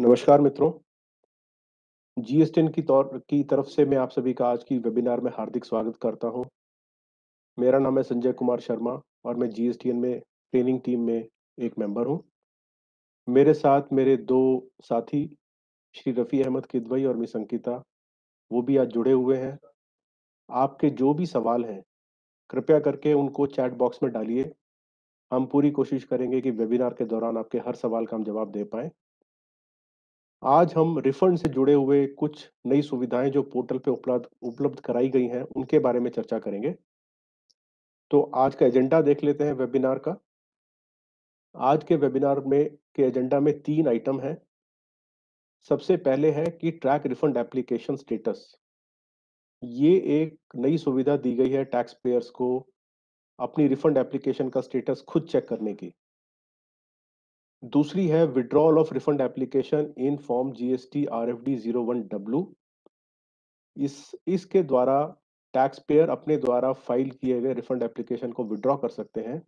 नमस्कार मित्रों जीएसटीएन की तौर की तरफ से मैं आप सभी का आज की वेबिनार में हार्दिक स्वागत करता हूं। मेरा नाम है संजय कुमार शर्मा और मैं जीएसटीएन में ट्रेनिंग टीम में एक मेंबर हूं। मेरे साथ मेरे दो साथी श्री रफ़ी अहमद किदवई और मिस अंकिता वो भी आज जुड़े हुए हैं आपके जो भी सवाल हैं कृपया करके उनको चैट बॉक्स में डालिए हम पूरी कोशिश करेंगे कि वेबिनार के दौरान आपके हर सवाल का हम जवाब दे पाएं आज हम रिफंड से जुड़े हुए कुछ नई सुविधाएं जो पोर्टल पे उपलब्ध उपलब्ध कराई गई हैं उनके बारे में चर्चा करेंगे तो आज का एजेंडा देख लेते हैं वेबिनार का आज के वेबिनार में के एजेंडा में तीन आइटम हैं सबसे पहले है कि ट्रैक रिफंड एप्लीकेशन स्टेटस ये एक नई सुविधा दी गई है टैक्स पेयर्स को अपनी रिफंड एप्लीकेशन का स्टेटस खुद चेक करने की दूसरी है withdrawal of refund application in form GST RFD 01W इस इसके द्वारा टैक्स पेयर अपने द्वारा फाइल किए गए रिफंड एप्लीकेशन को विड्रॉ कर सकते हैं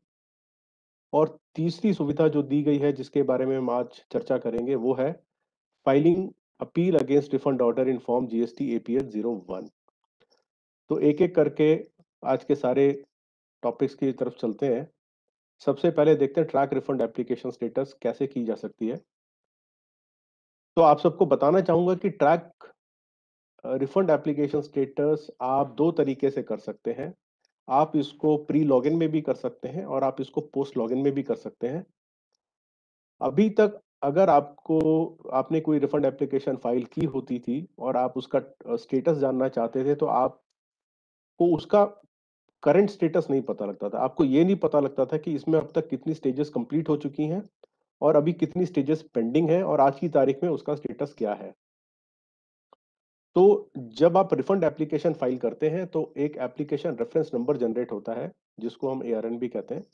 और तीसरी सुविधा जो दी गई है जिसके बारे में हम आज चर्चा करेंगे वो है filing appeal against refund order in form GST APL 01 तो एक एक करके आज के सारे टॉपिक्स की तरफ चलते हैं सबसे पहले देखते हैं ट्रैक रिफंड एप्लीकेशन स्टेटस कैसे की जा सकती है तो आप सबको बताना चाहूंगा कि ट्रैक रिफंड एप्लीकेशन स्टेटस आप दो तरीके से कर सकते हैं आप इसको प्री लॉगिन में भी कर सकते हैं और आप इसको पोस्ट लॉगिन में भी कर सकते हैं अभी तक अगर आपको आपने कोई रिफंड एप्लीकेशन फाइल की होती थी और आप उसका स्टेटस जानना चाहते थे तो आप को उसका करंट स्टेटस नहीं पता लगता था आपको ये नहीं पता लगता था कि इसमें अब तक कितनी स्टेजेस कंप्लीट हो चुकी हैं और अभी कितनी स्टेजेस पेंडिंग है और आज की तारीख में उसका स्टेटस क्या है तो जब आप रिफंड एप्लीकेशन फाइल करते हैं तो एक एप्लीकेशन रेफरेंस नंबर जनरेट होता है जिसको हम ए भी कहते हैं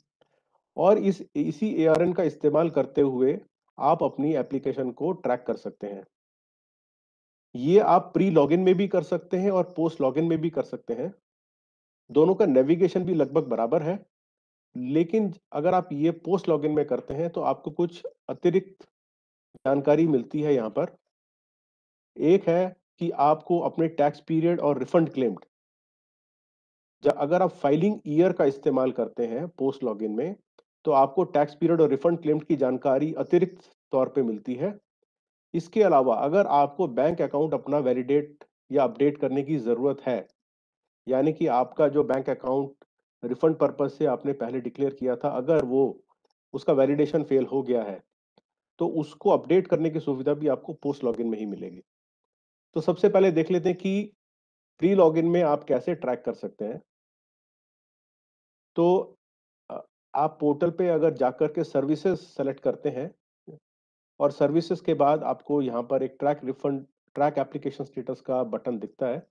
और इस इसी ए का इस्तेमाल करते हुए आप अपनी एप्लीकेशन को ट्रैक कर सकते हैं ये आप प्री लॉगिन में भी कर सकते हैं और पोस्ट लॉगिन में भी कर सकते हैं दोनों का नेविगेशन भी लगभग बराबर है लेकिन अगर आप ये पोस्ट लॉगिन में करते हैं तो आपको कुछ अतिरिक्त जानकारी मिलती है यहाँ पर एक है कि आपको अपने टैक्स पीरियड और रिफंड क्लेम्ड अगर आप फाइलिंग ईयर का इस्तेमाल करते हैं पोस्ट लॉगिन में तो आपको टैक्स पीरियड और रिफंड क्लेम्ड की जानकारी अतिरिक्त तौर पे मिलती है इसके अलावा अगर आपको बैंक अकाउंट अपना वैलिडेट या अपडेट करने की ज़रूरत है यानी कि आपका जो बैंक अकाउंट रिफंड पर्पज से आपने पहले डिक्लेयर किया था अगर वो उसका वैलिडेशन फेल हो गया है तो उसको अपडेट करने की सुविधा भी आपको पोस्ट लॉगिन में ही मिलेगी तो सबसे पहले देख लेते हैं कि प्री लॉगिन में आप कैसे ट्रैक कर सकते हैं तो आप पोर्टल पे अगर जाकर के सर्विसेज सेलेक्ट करते हैं और सर्विसेज के बाद आपको यहाँ पर एक track refund track application status का बटन दिखता है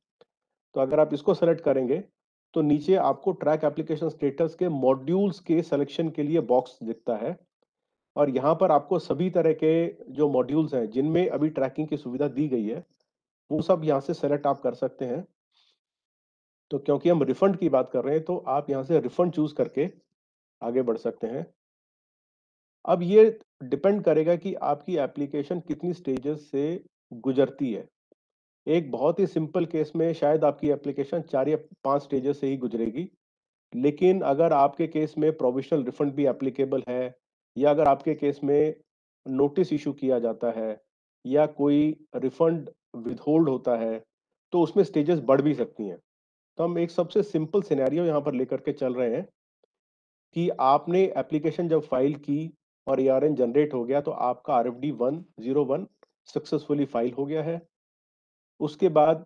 तो अगर आप इसको सेलेक्ट करेंगे तो नीचे आपको ट्रैक एप्लीकेशन स्टेटस के मॉड्यूल्स के सिलेक्शन के लिए बॉक्स दिखता है और यहाँ पर आपको सभी तरह के जो मॉड्यूल्स हैं जिनमें अभी ट्रैकिंग की सुविधा दी गई है वो सब यहाँ से सेलेक्ट आप कर सकते हैं तो क्योंकि हम रिफंड की बात कर रहे हैं तो आप यहाँ से रिफंड चूज करके आगे बढ़ सकते हैं अब ये डिपेंड करेगा कि आपकी एप्लीकेशन कितनी स्टेजेस से गुजरती है एक बहुत ही सिंपल केस में शायद आपकी एप्लीकेशन चार या पांच स्टेजेस से ही गुजरेगी लेकिन अगर आपके केस में प्रोविशनल रिफंड भी एप्लीकेबल है या अगर आपके केस में नोटिस इशू किया जाता है या कोई रिफंड विदहोल्ड होता है तो उसमें स्टेजेस बढ़ भी सकती हैं तो हम एक सबसे सिंपल सिनेरियो यहाँ पर लेकर के चल रहे हैं कि आपने एप्लीकेशन जब फाइल की और ए जनरेट हो गया तो आपका R F D one zero one successfully file हो गया है उसके बाद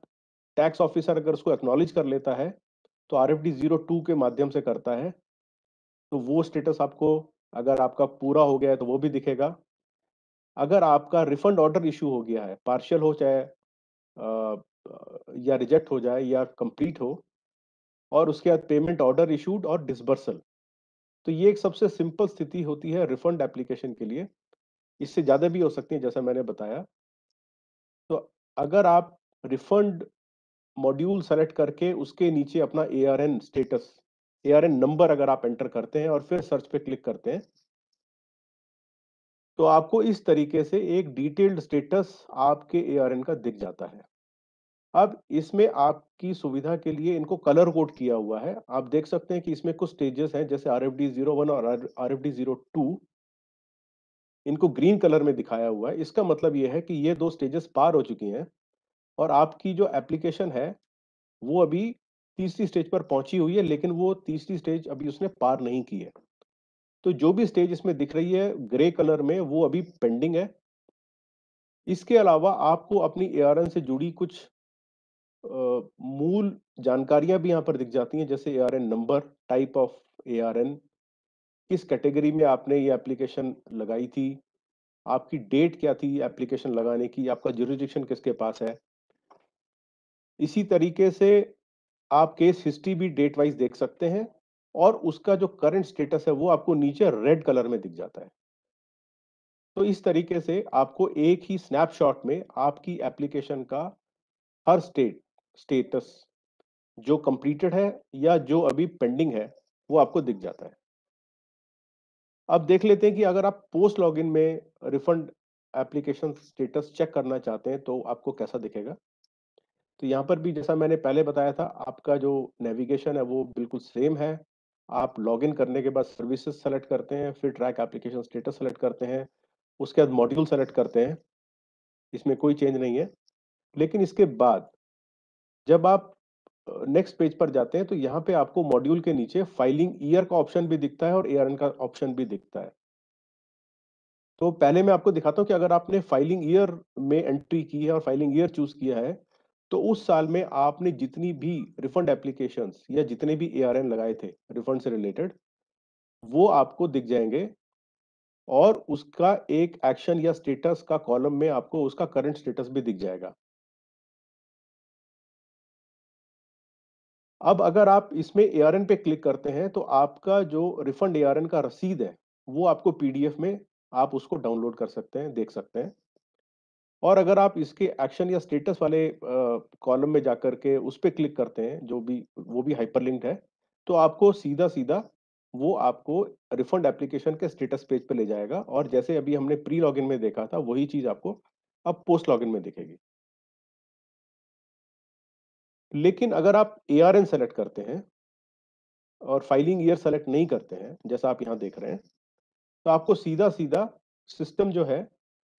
टैक्स ऑफिसर अगर उसको एक्नॉलेज कर लेता है तो R F D zero two के माध्यम से करता है तो वो स्टेटस आपको अगर आपका पूरा हो गया है तो वो भी दिखेगा अगर आपका रिफंड ऑर्डर इशू हो गया है पार्शियल हो चाहे या रिजेक्ट हो जाए या कंप्लीट हो और उसके बाद पेमेंट ऑर्डर इशूड और डिसबर्सल तो ये एक सबसे सिंपल स्थिति होती है रिफंड एप्लीकेशन के लिए इससे ज़्यादा भी हो सकती है जैसा मैंने बताया तो अगर आप रिफंड मॉड्यूल सेलेक्ट करके उसके नीचे अपना A R N status A R N number अगर आप एंटर करते हैं और फिर सर्च पे क्लिक करते हैं तो आपको इस तरीके से एक डिटेल्ड स्टेटस आपके ए आर एन का दिख जाता है अब इसमें आपकी सुविधा के लिए इनको कलर कोड किया हुआ है आप देख सकते हैं कि इसमें कुछ स्टेजेस हैं जैसे R F D zero one और R F D zero two इनको ग्रीन कलर में दिखाया हुआ है इसका मतलब यह है कि ये दो स्टेजेस पार हो चुकी हैं और आपकी जो एप्लीकेशन है वो अभी तीसरी स्टेज पर पहुंची हुई है लेकिन वो तीसरी स्टेज अभी उसने पार नहीं की है तो जो भी स्टेज इसमें दिख रही है ग्रे कलर में वो अभी पेंडिंग है इसके अलावा आपको अपनी ए से जुड़ी कुछ आ, मूल जानकारियां भी यहाँ पर दिख जाती हैं जैसे a number type of a किस कैटेगरी में आपने ये एप्लीकेशन लगाई थी आपकी डेट क्या थी एप्लीकेशन लगाने की आपका जुरिडिक्शन किसके पास है इसी तरीके से आप केस हिस्ट्री भी डेट वाइज देख सकते हैं और उसका जो करंट स्टेटस है वो आपको नीचे रेड कलर में दिख जाता है तो इस तरीके से आपको एक ही स्नैपशॉट में आपकी एप्लीकेशन का हर स्टेट स्टेटस जो कंप्लीटेड है या जो अभी पेंडिंग है वो आपको दिख जाता है अब देख लेते हैं कि अगर आप पोस्ट लॉगिन में रिफंड एप्लीकेशन स्टेटस चेक करना चाहते हैं तो आपको कैसा दिखेगा तो यहाँ पर भी जैसा मैंने पहले बताया था आपका जो नेविगेशन है वो बिल्कुल सेम है आप लॉगिन करने के बाद सर्विसेज सेलेक्ट करते हैं फिर ट्रैक एप्लीकेशन स्टेटस सेलेक्ट करते हैं उसके बाद मॉड्यूल सेलेक्ट करते हैं इसमें कोई चेंज नहीं है लेकिन इसके बाद जब आप नेक्स्ट पेज पर जाते हैं तो यहाँ पे आपको मॉड्यूल के नीचे फाइलिंग ईयर का ऑप्शन भी दिखता है और एआरएन का ऑप्शन भी दिखता है तो पहले मैं आपको दिखाता हूँ कि अगर आपने फाइलिंग ईयर में एंट्री की है और फाइलिंग ईयर चूज किया है तो उस साल में आपने जितनी भी रिफंड एप्लीकेशन या जितने भी ए लगाए थे रिफंड से रिलेटेड वो आपको दिख जाएंगे और उसका एक एक्शन या स्टेटस का कॉलम में आपको उसका करंट स्टेटस भी दिख जाएगा अब अगर आप इसमें ए पे क्लिक करते हैं तो आपका जो रिफंड ए का रसीद है वो आपको पीडीएफ में आप उसको डाउनलोड कर सकते हैं देख सकते हैं और अगर आप इसके एक्शन या स्टेटस वाले कॉलम में जाकर के उस पर क्लिक करते हैं जो भी वो भी हाइपरलिंक्ड है तो आपको सीधा सीधा वो आपको रिफंड एप्लीकेशन के स्टेटस पेज पर पे ले जाएगा और जैसे अभी हमने प्री लॉगिन में देखा था वही चीज़ आपको अब पोस्ट लॉगिन में दिखेगी लेकिन अगर आप ए आर एन सेलेक्ट करते हैं और फाइलिंग ईयर सेलेक्ट नहीं करते हैं जैसा आप यहाँ देख रहे हैं तो आपको सीधा सीधा सिस्टम जो है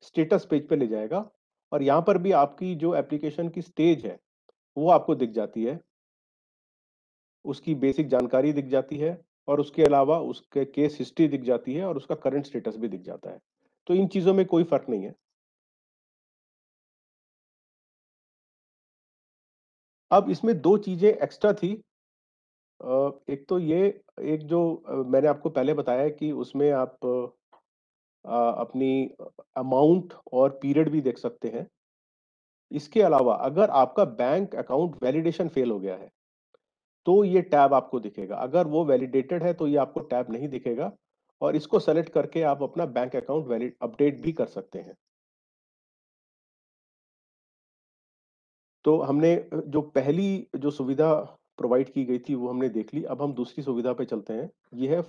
स्टेटस पेज पे ले जाएगा और यहाँ पर भी आपकी जो एप्लीकेशन की स्टेज है वो आपको दिख जाती है उसकी बेसिक जानकारी दिख जाती है और उसके अलावा उसके केस हिस्ट्री दिख जाती है और उसका करंट स्टेटस भी दिख जाता है तो इन चीज़ों में कोई फर्क नहीं है अब इसमें दो चीज़ें एक्स्ट्रा थी एक तो ये एक जो मैंने आपको पहले बताया कि उसमें आप अपनी अमाउंट और पीरियड भी देख सकते हैं इसके अलावा अगर आपका बैंक अकाउंट वैलिडेशन फेल हो गया है तो ये टैब आपको दिखेगा अगर वो वैलिडेटेड है तो ये आपको टैब नहीं दिखेगा और इसको सेलेक्ट करके आप अपना बैंक अकाउंट वैलिड अपडेट भी कर सकते हैं तो हमने जो पहली जो सुविधा प्रोवाइड की गई थी वो हमने देख ली अब हम दूसरी सुविधा पे चलते हैं ये है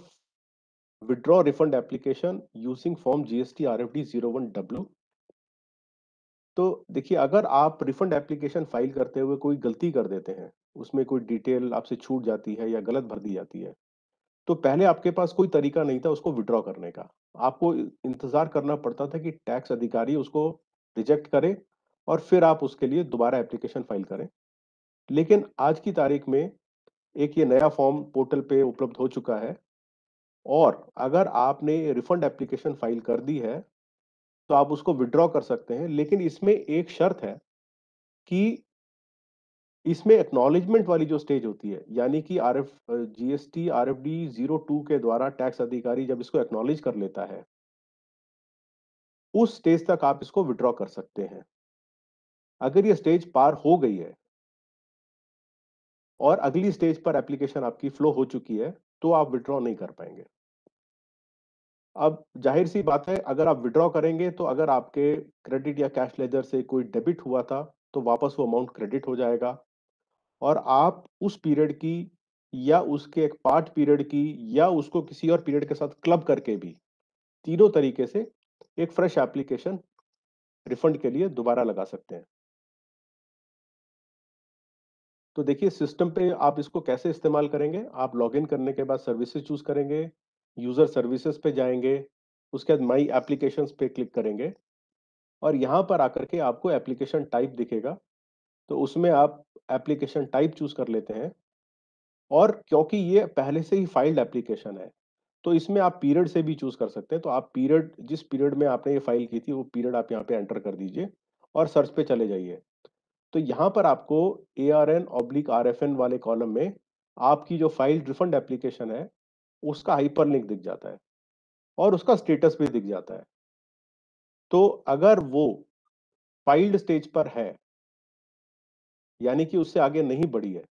withdraw refund application using form GST RFD 01W तो देखिए अगर आप रिफंड एप्लीकेशन फाइल करते हुए कोई गलती कर देते हैं उसमें कोई डिटेल आपसे छूट जाती है या गलत भर दी जाती है तो पहले आपके पास कोई तरीका नहीं था उसको विड्रॉ करने का आपको इंतजार करना पड़ता था कि टैक्स अधिकारी उसको रिजेक्ट करे और फिर आप उसके लिए दोबारा एप्लीकेशन फाइल करें लेकिन आज की तारीख में एक ये नया फॉर्म पोर्टल पे उपलब्ध हो चुका है और अगर आपने रिफंड एप्लीकेशन फाइल कर दी है तो आप उसको विड्रॉ कर सकते हैं लेकिन इसमें एक शर्त है कि इसमें एक्नॉलेजमेंट वाली जो स्टेज होती है यानी कि R F G S T R F D zero two के द्वारा टैक्स अधिकारी जब इसको एक्नॉलेज कर लेता है उस स्टेज तक आप इसको विड्रॉ कर सकते हैं अगर ये स्टेज पार हो गई है और अगली स्टेज पर एप्लीकेशन आपकी फ्लो हो चुकी है तो आप विड्रॉ नहीं कर पाएंगे अब जाहिर सी बात है अगर आप विड्रॉ करेंगे तो अगर आपके क्रेडिट या कैश लेजर से कोई डेबिट हुआ था तो वापस वो अमाउंट क्रेडिट हो जाएगा और आप उस पीरियड की या उसके एक पार्ट पीरियड की या उसको किसी और पीरियड के साथ क्लब करके भी तीनों तरीके से एक फ्रेश एप्लीकेशन रिफंड के लिए दोबारा लगा सकते हैं तो देखिए सिस्टम पे आप इसको कैसे इस्तेमाल करेंगे आप लॉगिन करने के बाद सर्विसेज चूज करेंगे यूजर सर्विसेज पे जाएंगे उसके बाद माई एप्लीकेशन पे क्लिक करेंगे और यहाँ पर आकर के आपको एप्लीकेशन टाइप दिखेगा तो उसमें आप एप्लीकेशन टाइप चूज कर लेते हैं और क्योंकि ये पहले से ही फाइल्ड एप्लीकेशन है तो इसमें आप पीरियड से भी चूज कर सकते हैं तो आप पीरियड जिस पीरियड में आपने ये फाइल की थी वो पीरियड आप यहाँ पे एंटर कर दीजिए और सर्च पे चले जाइए तो यहाँ पर आपको A R N oblique R F N वाले कॉलम में आपकी जो फाइल रिफंड एप्लीकेशन है उसका हाइपर लिंक दिख जाता है और उसका स्टेटस भी दिख जाता है तो अगर वो फाइल्ड स्टेज पर है यानी कि उससे आगे नहीं बढ़ी है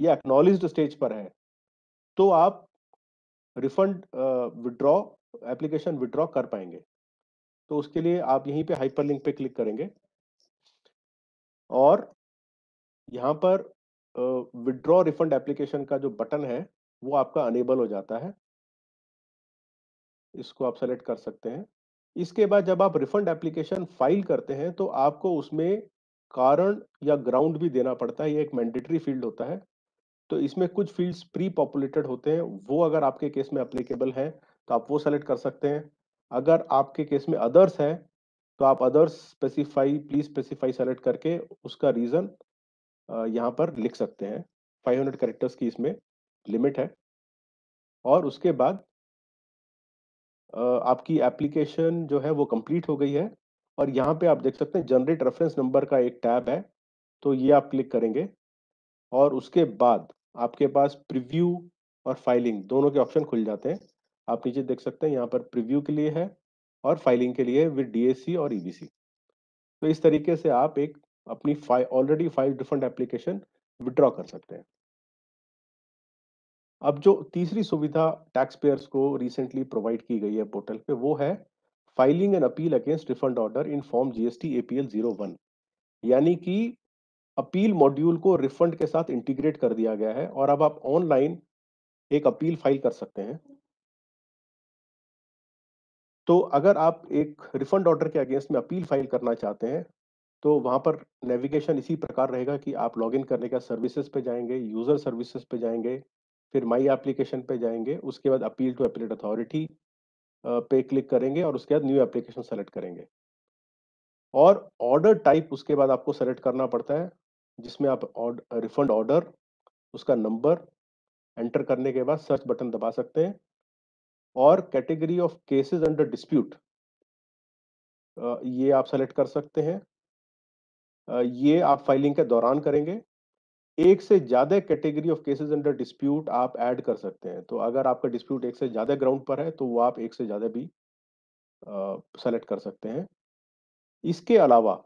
या एक्नोलिज स्टेज पर है तो आप रिफंड विड्रॉ एप्लीकेशन विड्रॉ कर पाएंगे तो उसके लिए आप यहीं पे हाइपरलिंक पे क्लिक करेंगे और यहाँ पर विड्रॉ रिफंड एप्लीकेशन का जो बटन है वो आपका अनेबल हो जाता है इसको आप सेलेक्ट कर सकते हैं इसके बाद जब आप रिफंड एप्लीकेशन फाइल करते हैं तो आपको उसमें कारण या ग्राउंड भी देना पड़ता है ये एक मैंडेटरी फील्ड होता है तो इसमें कुछ फील्ड्स प्री पॉपुलेटेड होते हैं वो अगर आपके केस में अप्लीकेबल हैं तो आप वो सेलेक्ट कर सकते हैं अगर आपके केस में अदर्स हैं तो आप others specify please specify select करके उसका रीजन यहाँ पर लिख सकते हैं 500 करेक्टर्स की इसमें लिमिट है और उसके बाद आपकी एप्लीकेशन जो है वो कंप्लीट हो गई है और यहाँ पे आप देख सकते हैं जनरेट रेफरेंस नंबर का एक टैब है तो ये आप क्लिक करेंगे और उसके बाद आपके पास प्रीव्यू और फाइलिंग दोनों के ऑप्शन खुल जाते हैं आप नीचे देख सकते हैं यहाँ पर प्रिव्यू के लिए है और फाइलिंग के लिए विद डीएसी और ईबीसी e तो इस तरीके से आप एक अपनी already file different application withdraw कर सकते हैं अब जो तीसरी सुविधा टैक्स पेयर्स को रिसेंटली प्रोवाइड की गई है पोर्टल पे वो है filing an appeal against refund order in form GST APL zero one यानी कि अपील मॉड्यूल को रिफंड के साथ इंटीग्रेट कर दिया गया है और अब आप ऑनलाइन एक अपील फाइल कर सकते हैं तो अगर आप एक रिफंड ऑर्डर के अगेंस्ट में अपील फाइल करना चाहते हैं तो वहाँ पर नेविगेशन इसी प्रकार रहेगा कि आप लॉगिन करने का सर्विसेज पे जाएंगे यूज़र सर्विसेज पे जाएंगे फिर माई एप्लीकेशन पे जाएंगे उसके बाद अपील टू अपीलेट अथॉरिटी पे क्लिक करेंगे और उसके बाद न्यू एप्लीकेशन सेलेक्ट करेंगे और ऑर्डर टाइप उसके बाद आपको सेलेक्ट करना पड़ता है जिसमें आप रिफंड ऑर्डर उसका नंबर एंटर करने के बाद सर्च बटन दबा सकते हैं और category of cases under dispute ये आप सेलेक्ट कर सकते हैं ये आप फाइलिंग के दौरान करेंगे एक से ज़्यादा category of cases under dispute आप ऐड कर सकते हैं तो अगर आपका डिस्प्यूट एक से ज़्यादा ग्राउंड पर है तो वो आप एक से ज़्यादा भी सेलेक्ट कर सकते हैं इसके अलावा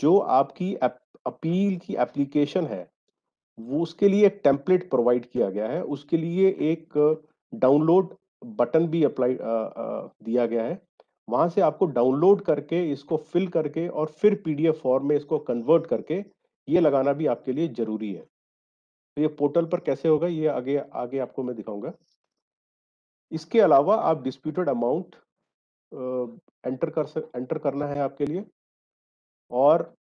जो आपकी अपील की एप्लीकेशन है वो उसके लिए एक टेम्पलेट प्रोवाइड किया गया है उसके लिए एक डाउनलोड बटन भी अप्लाई दिया गया है वहां से आपको डाउनलोड करके इसको फिल करके और फिर पीडीएफ फॉर्म में इसको कन्वर्ट करके ये लगाना भी आपके लिए जरूरी है तो ये पोर्टल पर कैसे होगा ये आगे आगे आपको मैं दिखाऊंगा इसके अलावा आप डिस्प्यूटेड अमाउंट एंटर कर सक एंटर करना है आपके लिए और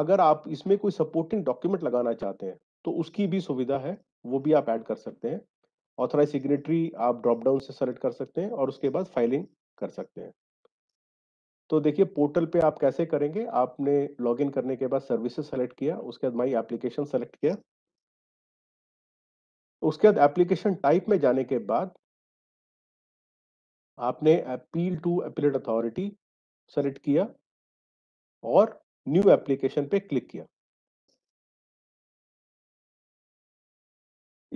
अगर आप इसमें कोई सपोर्टिंग डॉक्यूमेंट लगाना चाहते हैं तो उसकी भी सुविधा है वो भी आप ऐड कर सकते हैं ऑथोराइज सिग्नेटरी आप ड्रॉप डाउन से सेलेक्ट कर सकते हैं और उसके बाद फाइलिंग कर सकते हैं तो देखिए पोर्टल पे आप कैसे करेंगे आपने लॉगिन करने के बाद सर्विसेज सेलेक्ट किया उसके बाद माई एप्लीकेशन सेलेक्ट किया उसके बाद एप्लीकेशन टाइप में जाने के बाद आपने appeal to appellate authority select किया और न्यू एप्लीकेशन पे क्लिक किया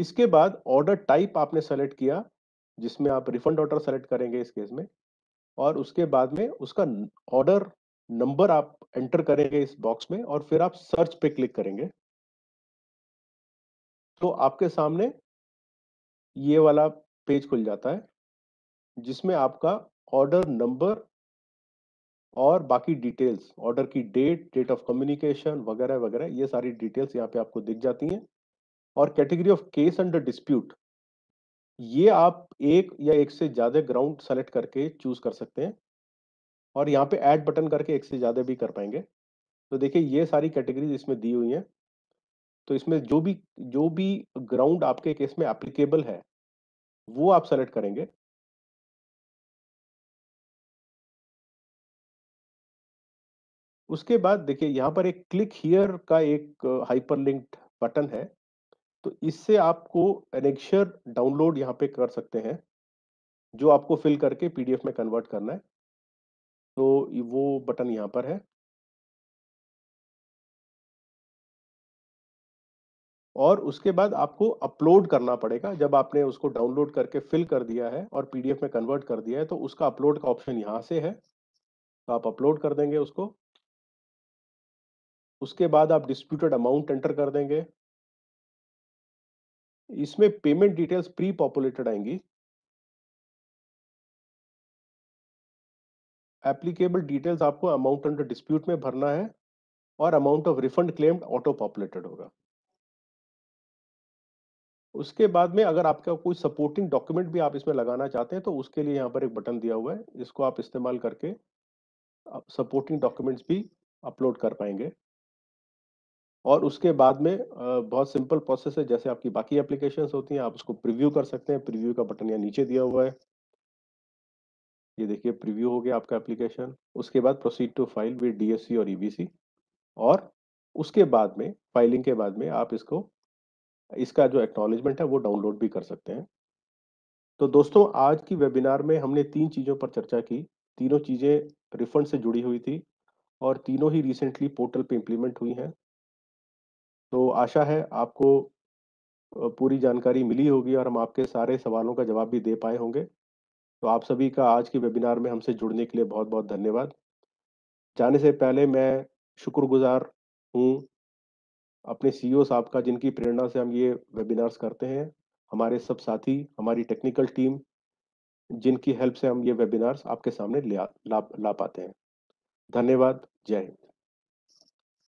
इसके बाद ऑर्डर टाइप आपने सेलेक्ट किया जिसमें आप रिफंड ऑर्डर सेलेक्ट करेंगे इस केस में और उसके बाद में उसका ऑर्डर नंबर आप एंटर करेंगे इस बॉक्स में और फिर आप सर्च पे क्लिक करेंगे तो आपके सामने ये वाला पेज खुल जाता है जिसमें आपका ऑर्डर नंबर और बाकी डिटेल्स ऑर्डर की डेट डेट ऑफ कम्युनिकेशन वगैरह वगैरह ये सारी डिटेल्स यहाँ पे आपको दिख जाती हैं और category of case under dispute ये आप एक या एक से ज्यादा ग्राउंड सेलेक्ट करके चूज कर सकते हैं और यहाँ पे ऐड बटन करके एक से ज्यादा भी कर पाएंगे तो देखिए ये सारी कैटेगरीज इसमें दी हुई हैं तो इसमें जो भी जो भी ग्राउंड आपके केस में एप्लीकेबल है वो आप सेलेक्ट करेंगे उसके बाद देखिए यहाँ पर एक क्लिक हियर का एक हाइपरलिंक्ड बटन है तो इससे आपको एनेक्शर डाउनलोड यहाँ पे कर सकते हैं जो आपको फिल करके पीडीएफ में कन्वर्ट करना है तो वो बटन यहाँ पर है और उसके बाद आपको अपलोड करना पड़ेगा जब आपने उसको डाउनलोड करके फिल कर दिया है और पीडीएफ में कन्वर्ट कर दिया है तो उसका अपलोड का ऑप्शन यहाँ से है तो आप अपलोड कर देंगे उसको उसके बाद आप डिस्प्यूटेड अमाउंट एंटर कर देंगे इसमें पेमेंट डिटेल्स प्री पॉपुलेटेड आएंगी एप्लीकेबल डिटेल्स आपको अमाउंट अंडर डिस्प्यूट में भरना है और amount of refund claimed auto populated होगा उसके बाद में अगर आपका कोई सपोर्टिंग डॉक्यूमेंट भी आप इसमें लगाना चाहते हैं तो उसके लिए यहाँ पर एक बटन दिया हुआ है इसको आप इस्तेमाल करके सपोर्टिंग डॉक्यूमेंट्स भी अपलोड कर पाएंगे और उसके बाद में बहुत सिंपल प्रोसेस है जैसे आपकी बाकी एप्लीकेशन होती हैं आप उसको प्रिव्यू कर सकते हैं प्रिव्यू का बटन यहाँ नीचे दिया हुआ है ये देखिए प्रिव्यू हो गया आपका एप्लीकेशन उसके बाद proceed to file with DSC और ईबीसी और उसके बाद में फाइलिंग के बाद में आप इसको इसका जो एक्नॉलेजमेंट है वो डाउनलोड भी कर सकते हैं तो दोस्तों आज की वेबिनार में हमने तीन चीज़ों पर चर्चा की तीनों चीज़ें रिफंड से जुड़ी हुई थी और तीनों ही रिसेंटली पोर्टल पे इम्प्लीमेंट हुई हैं तो आशा है आपको पूरी जानकारी मिली होगी और हम आपके सारे सवालों का जवाब भी दे पाए होंगे तो आप सभी का आज के वेबिनार में हमसे जुड़ने के लिए बहुत बहुत धन्यवाद जाने से पहले मैं शुक्रगुजार हूँ अपने सी e साहब का जिनकी प्रेरणा से हम ये वेबिनार्स करते हैं हमारे सब साथी हमारी टेक्निकल टीम जिनकी हेल्प से हम ये वेबिनार्स आपके सामने ला, ला, ला पाते हैं धन्यवाद जय हिंद